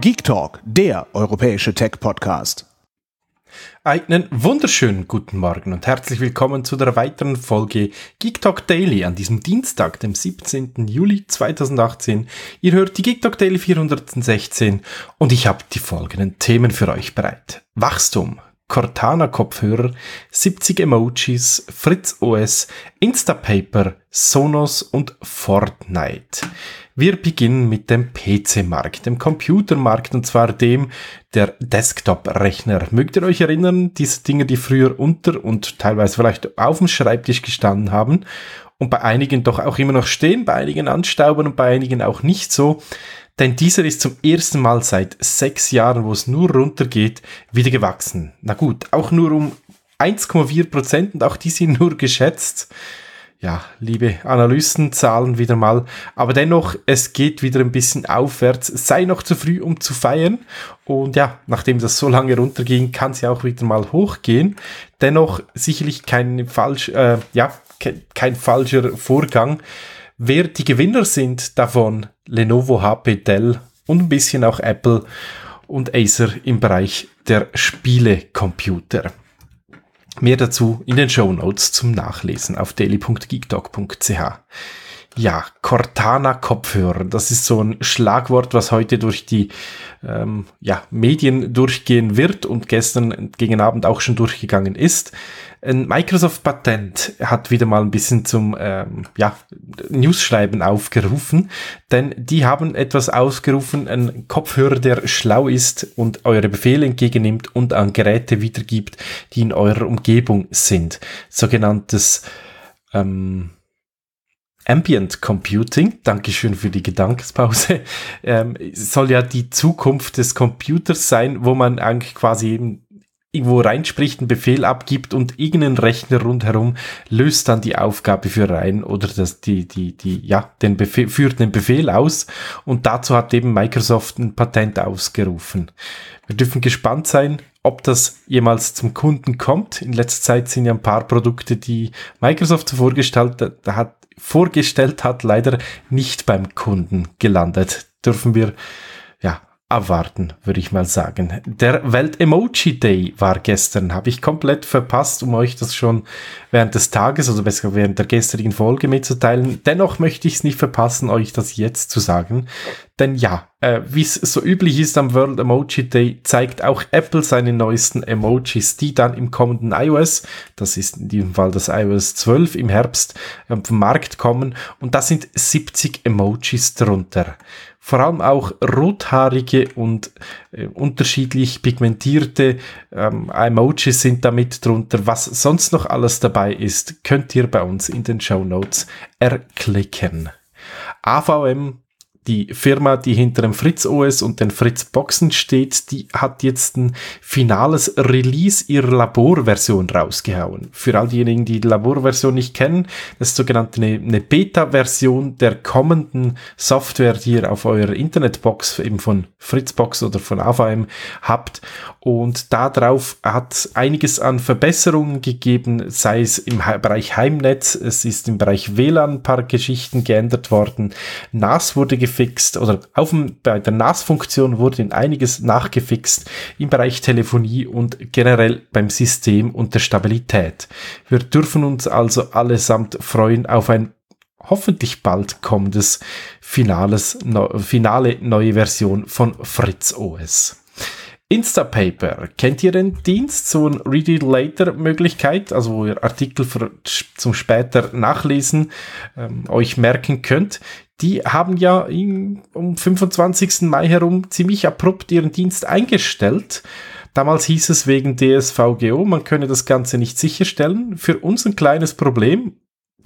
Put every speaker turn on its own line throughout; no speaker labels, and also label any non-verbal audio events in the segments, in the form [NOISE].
Geek Talk, der europäische Tech-Podcast. Einen wunderschönen guten Morgen und herzlich willkommen zu der weiteren Folge Geek Talk Daily an diesem Dienstag, dem 17. Juli 2018. Ihr hört die Geek Talk Daily 416 und ich habe die folgenden Themen für euch bereit. Wachstum, Cortana-Kopfhörer, 70 Emojis, Fritz OS, Instapaper, Sonos und Fortnite. Wir beginnen mit dem PC-Markt, dem Computermarkt und zwar dem der Desktop-Rechner. Mögt ihr euch erinnern, diese Dinge, die früher unter und teilweise vielleicht auf dem Schreibtisch gestanden haben und bei einigen doch auch immer noch stehen, bei einigen anstauben und bei einigen auch nicht so. Denn dieser ist zum ersten Mal seit sechs Jahren, wo es nur runtergeht, wieder gewachsen. Na gut, auch nur um 1,4 Prozent und auch die sind nur geschätzt ja, liebe Analysten, Zahlen wieder mal. Aber dennoch, es geht wieder ein bisschen aufwärts. Es sei noch zu früh, um zu feiern. Und ja, nachdem das so lange runterging, kann es ja auch wieder mal hochgehen. Dennoch sicherlich kein falsch, äh, ja, ke kein falscher Vorgang. Wer die Gewinner sind davon, Lenovo, HP, Dell und ein bisschen auch Apple und Acer im Bereich der Spielecomputer. Mehr dazu in den Show Notes zum Nachlesen auf daily.geekdog.ch ja, Cortana-Kopfhörer. Das ist so ein Schlagwort, was heute durch die ähm, ja, Medien durchgehen wird und gestern gegen Abend auch schon durchgegangen ist. Ein Microsoft-Patent hat wieder mal ein bisschen zum ähm, ja, News-Schreiben aufgerufen, denn die haben etwas ausgerufen, ein Kopfhörer, der schlau ist und eure Befehle entgegennimmt und an Geräte wiedergibt, die in eurer Umgebung sind. Sogenanntes ähm, Ambient Computing, Dankeschön für die Gedankenspause, [LAUGHS] ähm, soll ja die Zukunft des Computers sein, wo man eigentlich quasi eben irgendwo reinspricht, einen Befehl abgibt und irgendein Rechner rundherum löst dann die Aufgabe für rein oder das, die, die, die, ja, den Befehl, führt den Befehl aus und dazu hat eben Microsoft ein Patent ausgerufen. Wir dürfen gespannt sein, ob das jemals zum Kunden kommt. In letzter Zeit sind ja ein paar Produkte, die Microsoft vorgestellt hat, vorgestellt hat, leider nicht beim Kunden gelandet. Dürfen wir ja erwarten, würde ich mal sagen. Der Welt-Emoji Day war gestern, habe ich komplett verpasst, um euch das schon während des Tages, also besser während der gestrigen Folge mitzuteilen. Dennoch möchte ich es nicht verpassen, euch das jetzt zu sagen. Denn ja, äh, Wie es so üblich ist am World Emoji Day, zeigt auch Apple seine neuesten Emojis, die dann im kommenden iOS, das ist in diesem Fall das iOS 12 im Herbst, auf äh, den Markt kommen. Und da sind 70 Emojis drunter vor allem auch rothaarige und äh, unterschiedlich pigmentierte ähm, Emojis sind damit drunter. Was sonst noch alles dabei ist, könnt ihr bei uns in den Show Notes erklicken. AVM die Firma, die hinter dem Fritz OS und den Fritz Boxen steht, die hat jetzt ein finales Release ihrer Laborversion rausgehauen. Für all diejenigen, die die Laborversion nicht kennen, das ist sogenannte eine, eine Beta-Version der kommenden Software, die ihr auf eurer Internetbox eben von Fritzbox oder von AVM habt. Und darauf hat einiges an Verbesserungen gegeben, sei es im Bereich Heimnetz, es ist im Bereich WLAN ein paar Geschichten geändert worden. NAS wurde nachgefixt oder auf dem, bei der NAS-Funktion wurde einiges nachgefixt im Bereich Telefonie und generell beim System und der Stabilität. Wir dürfen uns also allesamt freuen auf ein hoffentlich bald kommendes finales, no, finale neue Version von Fritz OS. Instapaper. Kennt ihr den Dienst? So ein Read It Later Möglichkeit, also wo ihr Artikel für, zum später nachlesen ähm, euch merken könnt die haben ja um 25. Mai herum ziemlich abrupt ihren Dienst eingestellt. Damals hieß es wegen DSVGO, man könne das Ganze nicht sicherstellen. Für uns ein kleines Problem,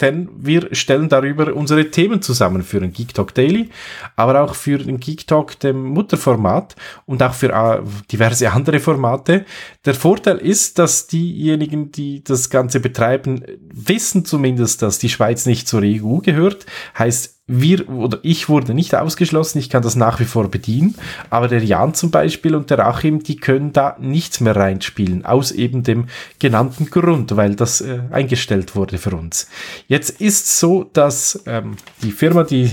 denn wir stellen darüber unsere Themen zusammen für den Geek Talk Daily, aber auch für den Geek Talk dem Mutterformat und auch für äh, diverse andere Formate. Der Vorteil ist, dass diejenigen, die das Ganze betreiben, wissen zumindest, dass die Schweiz nicht zur EU gehört. Heißt, wir oder ich wurde nicht ausgeschlossen, ich kann das nach wie vor bedienen, aber der Jan zum Beispiel und der Achim, die können da nichts mehr reinspielen, aus eben dem genannten Grund, weil das äh, eingestellt wurde für uns. Jetzt ist so, dass ähm, die Firma, die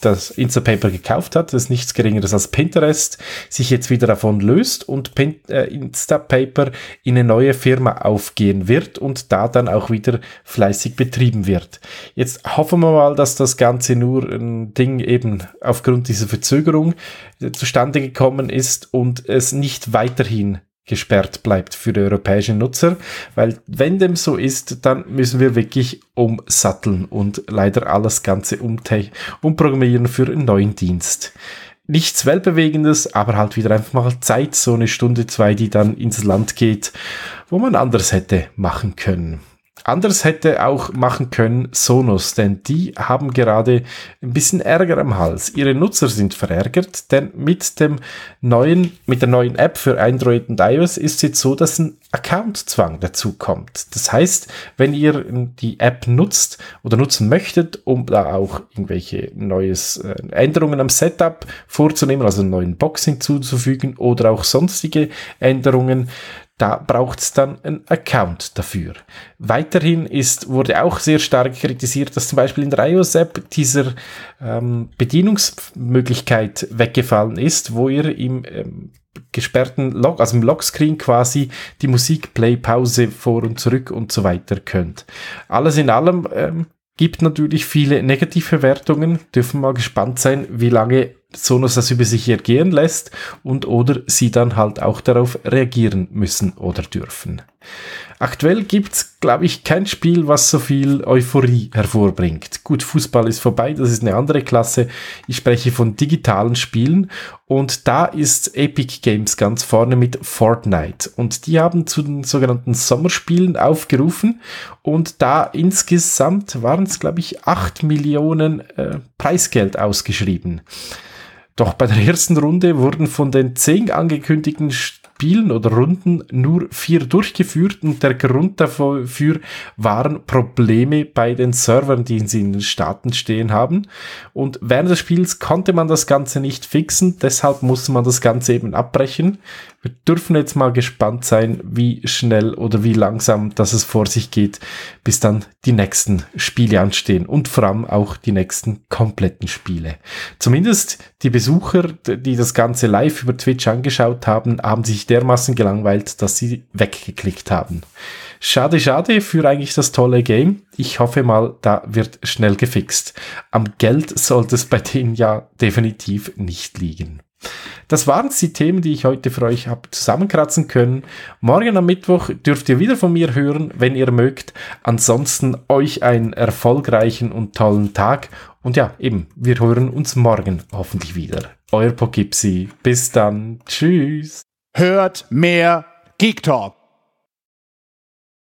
das Instapaper gekauft hat, das ist nichts Geringeres als Pinterest, sich jetzt wieder davon löst und Pin äh, Instapaper in eine neue Firma aufgehen wird und da dann auch wieder fleißig betrieben wird. Jetzt hoffen wir mal, dass das Ganze nur ein Ding eben aufgrund dieser Verzögerung äh, zustande gekommen ist und es nicht weiterhin gesperrt bleibt für die europäischen Nutzer, weil wenn dem so ist, dann müssen wir wirklich umsatteln und leider alles Ganze umprogrammieren für einen neuen Dienst. Nichts Weltbewegendes, aber halt wieder einfach mal Zeit, so eine Stunde, zwei, die dann ins Land geht, wo man anders hätte machen können. Anders hätte auch machen können Sonos, denn die haben gerade ein bisschen Ärger am Hals. Ihre Nutzer sind verärgert, denn mit dem neuen, mit der neuen App für Android und iOS ist jetzt so, dass ein Accountzwang dazu kommt. Das heißt, wenn ihr die App nutzt oder nutzen möchtet, um da auch irgendwelche neues äh, Änderungen am Setup vorzunehmen, also einen neuen Box hinzuzufügen oder auch sonstige Änderungen, da braucht's dann einen Account dafür. Weiterhin ist, wurde auch sehr stark kritisiert, dass zum Beispiel in der iOS-App dieser ähm, Bedienungsmöglichkeit weggefallen ist, wo ihr im ähm, gesperrten Log, also im Logscreen quasi die Musik, Play, Pause, vor und zurück und so weiter könnt. Alles in allem ähm, gibt natürlich viele negative Wertungen. Dürfen mal gespannt sein, wie lange Sonos das über sich ergehen lässt und oder sie dann halt auch darauf reagieren müssen oder dürfen. Aktuell gibt's, glaube ich, kein Spiel, was so viel Euphorie hervorbringt. Gut, Fußball ist vorbei, das ist eine andere Klasse. Ich spreche von digitalen Spielen und da ist Epic Games ganz vorne mit Fortnite und die haben zu den sogenannten Sommerspielen aufgerufen und da insgesamt waren es, glaube ich, 8 Millionen äh, Preisgeld ausgeschrieben. Doch bei der ersten Runde wurden von den zehn angekündigten Spielen oder Runden nur vier durchgeführt und der Grund dafür waren Probleme bei den Servern, die sie in den Staaten stehen haben. Und während des Spiels konnte man das Ganze nicht fixen, deshalb musste man das Ganze eben abbrechen. Wir dürfen jetzt mal gespannt sein, wie schnell oder wie langsam das es vor sich geht, bis dann die nächsten Spiele anstehen und vor allem auch die nächsten kompletten Spiele. Zumindest die Besucher, die das Ganze live über Twitch angeschaut haben, haben sich dermaßen gelangweilt, dass sie weggeklickt haben. Schade, schade für eigentlich das tolle Game. Ich hoffe mal, da wird schnell gefixt. Am Geld sollte es bei denen ja definitiv nicht liegen. Das waren die Themen, die ich heute für euch habe zusammenkratzen können. Morgen am Mittwoch dürft ihr wieder von mir hören, wenn ihr mögt. Ansonsten euch einen erfolgreichen und tollen Tag. Und ja, eben, wir hören uns morgen hoffentlich wieder. Euer Pogipsi. Bis dann. Tschüss. Hört mehr Geek Talk.